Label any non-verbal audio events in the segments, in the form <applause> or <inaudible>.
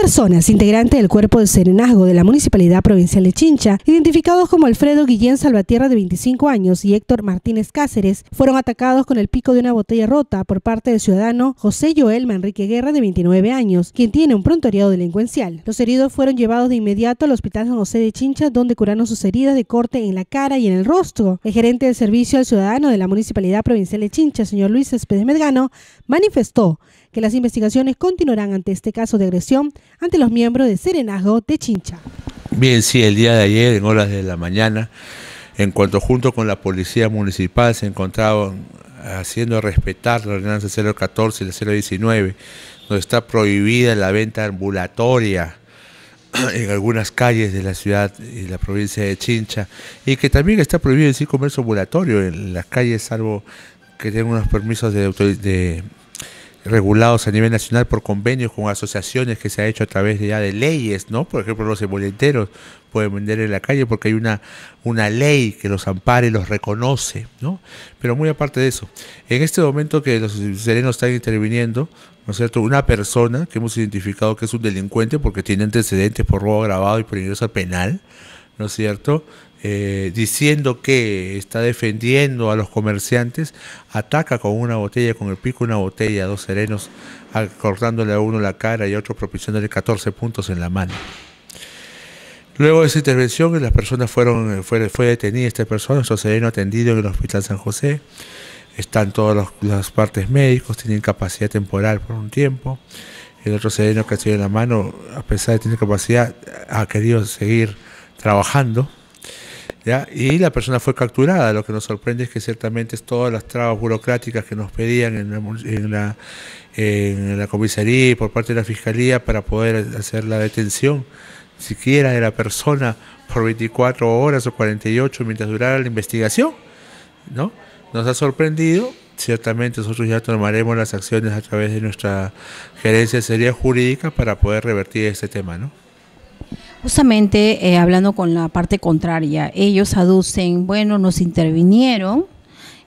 personas integrantes del cuerpo de serenazgo de la Municipalidad Provincial de Chincha, identificados como Alfredo Guillén Salvatierra de 25 años y Héctor Martínez Cáceres, fueron atacados con el pico de una botella rota por parte del ciudadano José Joel Manrique Guerra de 29 años, quien tiene un prontuariado delincuencial. Los heridos fueron llevados de inmediato al Hospital San José de Chincha, donde curaron sus heridas de corte en la cara y en el rostro. El gerente del servicio al ciudadano de la Municipalidad Provincial de Chincha, señor Luis Céspedes Medgano, manifestó que las investigaciones continuarán ante este caso de agresión ante los miembros de Serenazgo de Chincha. Bien, sí, el día de ayer, en horas de la mañana, en cuanto junto con la policía municipal se encontraban haciendo respetar la ordenanza 014 y la 019, donde está prohibida la venta ambulatoria <clears throat> en algunas calles de la ciudad y la provincia de Chincha, y que también está prohibido el comercio ambulatorio en las calles, salvo que tengan unos permisos de, de, regulados a nivel nacional por convenios con asociaciones que se ha hecho a través de, ya de leyes, ¿no? Por ejemplo, los emboleteros pueden vender en la calle porque hay una, una ley que los ampare los reconoce, ¿no? Pero muy aparte de eso, en este momento que los serenos están interviniendo, ¿no es cierto? Una persona que hemos identificado que es un delincuente porque tiene antecedentes por robo agravado y por ingreso penal, ¿no es cierto? Eh, diciendo que está defendiendo a los comerciantes, ataca con una botella, con el pico una botella, dos serenos, ah, cortándole a uno la cara y a otro propiciándole 14 puntos en la mano. Luego de esa intervención, las personas fueron, fue, detenida esta persona, su sereno atendido en el Hospital San José. Están todas las partes médicos, tienen capacidad temporal por un tiempo. El otro sereno que ha sido en la mano, a pesar de tener capacidad, ha querido seguir trabajando y la persona fue capturada. Lo que nos sorprende es que ciertamente todas las trabas burocráticas que nos pedían en la, comisaría y por parte de la fiscalía para poder hacer la detención, siquiera de la persona por 24 horas o 48 mientras durara la investigación, ¿no? Nos ha sorprendido ciertamente nosotros ya tomaremos las acciones a través de nuestra gerencia de jurídica para poder revertir este tema, ¿no? Justamente eh, hablando con la parte contraria, ellos aducen, bueno, nos intervinieron,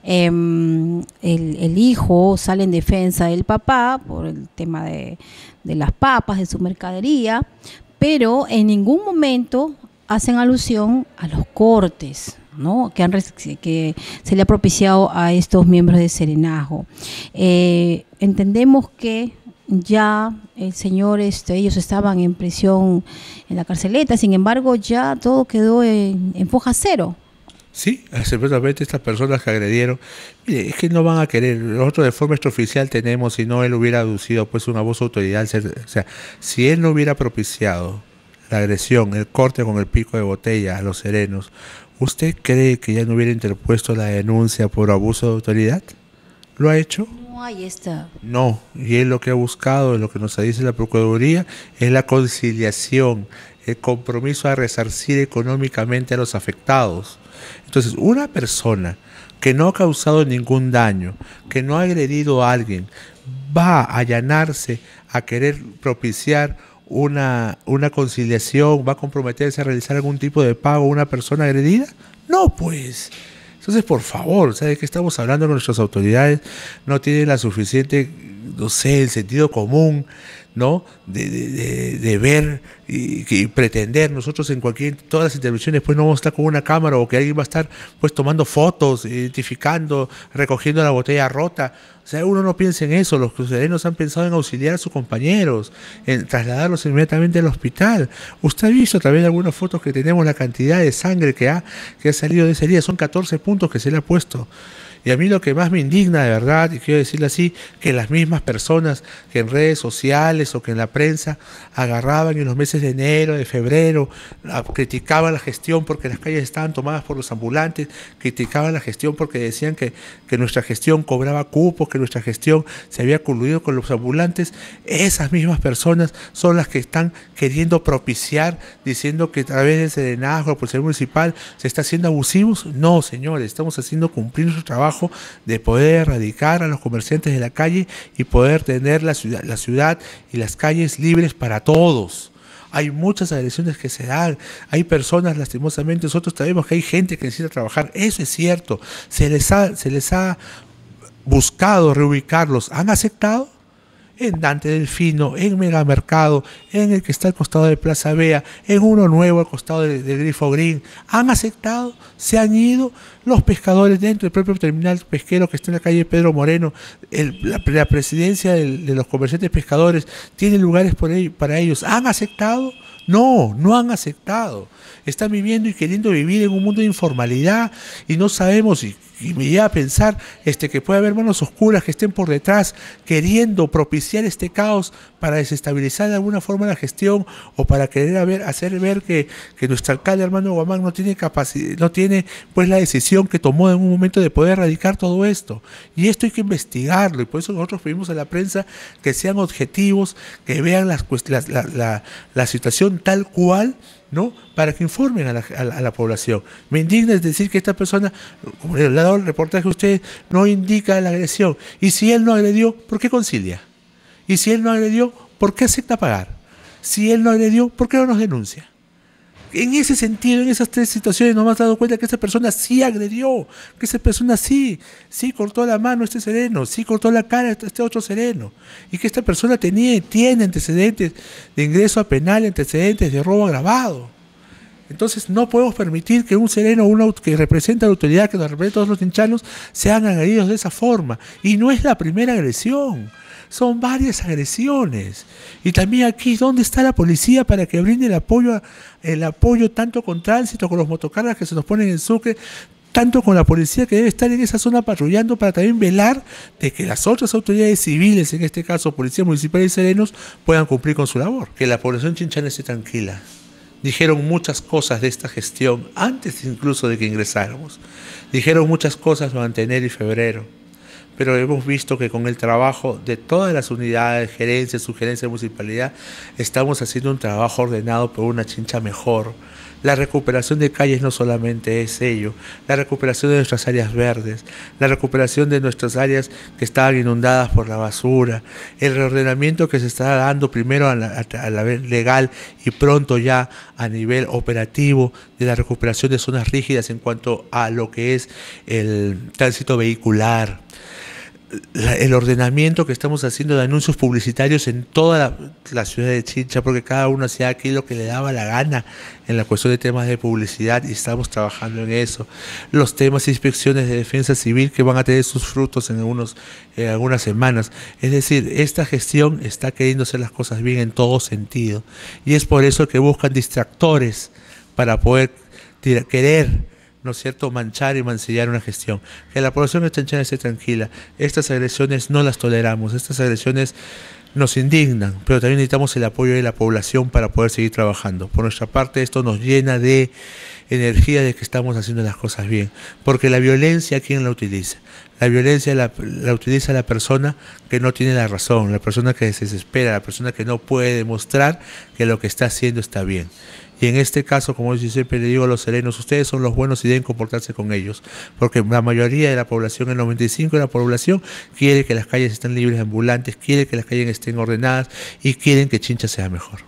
em, el, hijo sale en defensa del papá por el tema de, las papas, de su mercadería, pero en ningún momento hacen alusión a los cortes, ¿no? que, han, que se le ha propiciado a estos miembros de Serenajo. Eh, entendemos que ya el eh, señor, este, ellos estaban en prisión en la carceleta, sin embargo ya todo quedó en, foja cero. Sí, absolutamente estas personas que agredieron, mire, es que no van a querer, nosotros de forma extraoficial tenemos, si no él hubiera aducido pues abuso de autoridad, o sea, si él no hubiera propiciado la agresión, el corte con el pico de botella a los serenos, ¿usted cree que ya no hubiera interpuesto la denuncia por abuso de autoridad? ¿Lo ha hecho? No, y es lo que ha buscado, lo que nos dice la Procuraduría, es la conciliación, el compromiso a resarcir económicamente a los afectados. Entonces, una persona que no ha causado ningún daño, que no ha agredido a alguien, va a allanarse a querer propiciar una, una conciliación, va a comprometerse a realizar algún tipo de pago a una persona agredida? No, pues. Entonces, por favor, ¿sabes qué? estamos hablando nuestras autoridades? No tienen la suficiente no sé, el sentido común, ¿no? De, ver y, pretender. Nosotros en cualquier, todas las intervenciones, pues no vamos a estar con una cámara o que alguien va a estar pues tomando fotos, identificando, recogiendo la botella rota. O sea, uno no piensa en eso. Los cruceros han pensado en auxiliar a sus compañeros, en trasladarlos inmediatamente al hospital. Usted ha visto también algunas fotos que tenemos la cantidad de sangre que ha, que ha salido de ese día. Son 14 puntos que se le ha puesto. Y a mí lo que más me indigna de verdad, y quiero decirlo así, que las mismas personas que en redes sociales o que en la prensa agarraban en los meses de enero, de febrero, criticaban la gestión porque las calles estaban tomadas por los ambulantes, criticaban la gestión porque decían que, que nuestra gestión cobraba cupos, que nuestra gestión se había coludido con los ambulantes, esas mismas personas son las que están queriendo propiciar, diciendo que a través del Serenazgo, por Policía Municipal, se está haciendo abusivos. No, señores, estamos haciendo cumplir nuestro trabajo de poder erradicar a los comerciantes de la calle y poder tener la ciudad, la ciudad y las calles libres para todos hay muchas agresiones que se dan, hay personas lastimosamente, nosotros sabemos que hay gente que necesita trabajar, eso es cierto, se les se les ha buscado reubicarlos, ¿han aceptado? en Dante Delfino, en Megamercado, en el que está al costado de Plaza Vea, en uno nuevo al costado de Grifo Green. Han aceptado, se han ido los pescadores dentro del propio terminal pesquero que está en la calle Pedro Moreno. la, presidencia de los comerciantes pescadores tiene lugares para ellos. Han aceptado no, no han aceptado. Están viviendo y queriendo vivir en un mundo de informalidad y no sabemos, y, me lleva a pensar este, que puede haber manos oscuras que estén por detrás queriendo propiciar este caos para desestabilizar de alguna forma la gestión o para querer hacer ver que, nuestro alcalde hermano Guamán no tiene capacidad, no tiene pues la decisión que tomó en un momento de poder erradicar todo esto. Y esto hay que investigarlo y por eso nosotros pedimos a la prensa que sean objetivos, que vean las, la situación tal cual, ¿no? Para que informen a la, población. Me indigna decir que esta persona, como le ha dado el reportaje a ustedes, no indica la agresión. Y si él no agredió, ¿por qué concilia? Y si él no agredió, ¿por qué acepta pagar? Si él no agredió, ¿por qué no nos denuncia? en ese sentido, en esas tres situaciones, nos hemos dado cuenta que esa persona sí agredió, que esa persona sí, sí cortó la mano a este sereno, sí cortó la cara este, a este otro sereno, y que esta persona tenía, tiene antecedentes de ingreso a penal, antecedentes de robo agravado. Entonces no podemos permitir que un sereno, uno que representa la autoridad, que nos representa a todos los hinchanos, sean agredidos de esa forma. Y no es la primera agresión. Son varias agresiones. Y también aquí, ¿dónde está la policía para que brinde el apoyo, el apoyo tanto con tránsito, con los motocarros que se nos ponen en Sucre, tanto con la policía que debe estar en esa zona patrullando para también velar de que las otras autoridades civiles, en este caso policía municipal y serenos, puedan cumplir con su labor. Que la población chinchana esté tranquila. Dijeron muchas cosas de esta gestión antes incluso de que ingresáramos. Dijeron muchas cosas durante enero y febrero pero hemos visto que con el trabajo de todas las unidades, gerencias, sugerencias de municipalidad, estamos haciendo un trabajo ordenado por una chincha mejor. La recuperación de calles no solamente es ello, la recuperación de nuestras áreas verdes, la recuperación de nuestras áreas que estaban inundadas por la basura, el reordenamiento que se está dando primero a la, vez legal y pronto ya a nivel operativo de la recuperación de zonas rígidas en cuanto a lo que es el tránsito vehicular el ordenamiento que estamos haciendo de anuncios publicitarios en toda la, ciudad de Chincha, porque cada uno hacía aquí lo que le daba la gana en la cuestión de temas de publicidad y estamos trabajando en eso. Los temas de inspecciones de defensa civil que van a tener sus frutos en, unos en algunas semanas. Es decir, esta gestión está queriendo hacer las cosas bien en todo sentido y es por eso que buscan distractores para poder querer ¿no es cierto?, manchar y mancillar una gestión. Que la población de esté tranquila. Estas agresiones no las toleramos, estas agresiones nos indignan, pero también necesitamos el apoyo de la población para poder seguir trabajando. Por nuestra parte, esto nos llena de energía de que estamos haciendo las cosas bien, porque la violencia, ¿quién la utiliza? La violencia la, la, utiliza la persona que no tiene la razón, la persona que se desespera, la persona que no puede demostrar que lo que está haciendo está bien. Y en este caso, como dice siempre le digo a los serenos, ustedes son los buenos y deben comportarse con ellos, porque la mayoría de la población, el 95% de la población, quiere que las calles estén libres de ambulantes, quiere que las calles estén ordenadas y quieren que Chincha sea mejor.